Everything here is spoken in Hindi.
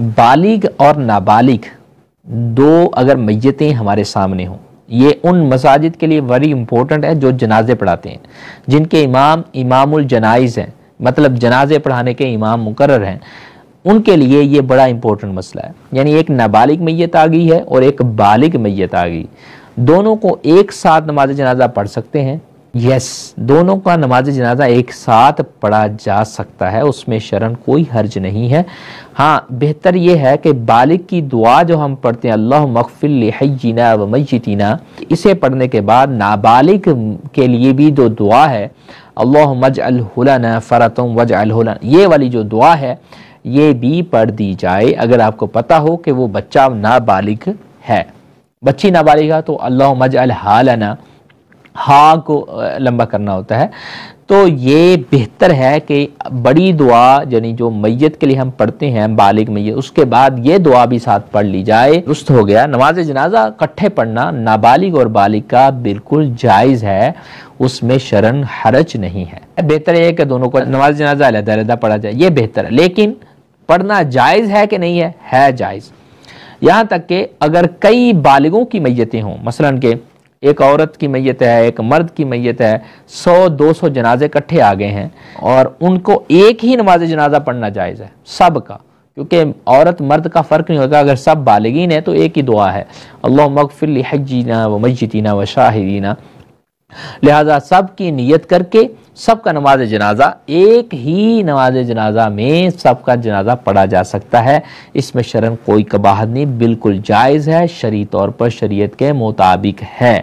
बालिग और नाबालिग दो अगर मैतें हमारे सामने हों ये उन मसाजिद के लिए वेरी इंपॉर्टेंट है जो जनाजे पढ़ाते हैं जिनके इमाम इमामुल जनाइज हैं मतलब जनाजे पढ़ाने के इमाम मुकर हैं उनके लिए ये बड़ा इंपॉर्टेंट मसला है यानी एक नाबालिग मैत आ गई है और एक बालिग मैत आ गई दोनों को एक साथ नमाज जनाजा पढ़ सकते हैं यस दोनों का नमाज जनाजा एक साथ पढ़ा जा सकता है उसमें शरण कोई हर्ज नहीं है हाँ बेहतर ये है कि बालिक की दुआ जो हम पढ़ते हैं अल्लाह मकफिलना व मजीना इसे पढ़ने के बाद नाबालिग के लिए भी जो दुआ है अल्लाह मज अलहुलन फ़रतम वज अलहुलन ये वाली जो दुआ है ये भी पढ़ दी जाए अगर आपको पता हो कि वो बच्चा नाबालिग है बच्ची नाबालिग है तो अल्लाह मज अलहालना हा को लंबा करना होता है तो ये बेहतर है कि बड़ी दुआ यानी जो मैयत के लिए हम पढ़ते हैं बालिग मैयत उसके बाद ये दुआ भी साथ पढ़ ली जाए दुरुस्त हो गया नमाज जनाजा इकट्ठे पढ़ना नाबालिग और बालिग का बिल्कुल जायज़ है उसमें शरण हरज नहीं है बेहतर यह है कि दोनों को नमाज जनाजा अलहदा अलहदा पढ़ा जाए ये बेहतर है लेकिन पढ़ना जायज़ है कि नहीं है है जायज़ यहाँ तक कि अगर कई बालिगों की मैतें हों मसलन के एक औरत की मैयत है एक मर्द की मैयत है सौ दो सौ जनाजे इकट्ठे आ गए हैं और उनको एक ही नमाज जनाजा पढ़ना जायज़ है सब का क्योंकि औरत मर्द का फ़र्क नहीं होता अगर सब बालगिन है तो एक ही दुआ है अल्लाह मकफिल हजीना व मस्जिदीना व शाहिदीना लिहाजा सब की नीयत करके सबका नमाज जनाजा एक ही नमाज जनाजा में सबका जनाजा पढ़ा जा सकता है इसमें शर्म कोई कबाहत नहीं बिल्कुल जायज़ है शरी तौर पर शरीयत के मुताबिक है